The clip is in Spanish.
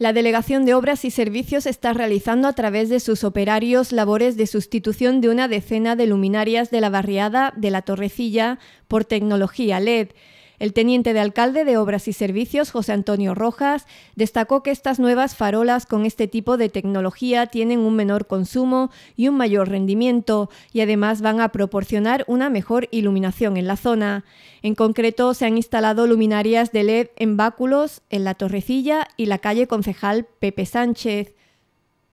La Delegación de Obras y Servicios está realizando a través de sus operarios labores de sustitución de una decena de luminarias de la barriada de la Torrecilla por tecnología LED. El teniente de alcalde de Obras y Servicios, José Antonio Rojas, destacó que estas nuevas farolas con este tipo de tecnología tienen un menor consumo y un mayor rendimiento y además van a proporcionar una mejor iluminación en la zona. En concreto, se han instalado luminarias de LED en báculos en la Torrecilla y la calle concejal Pepe Sánchez.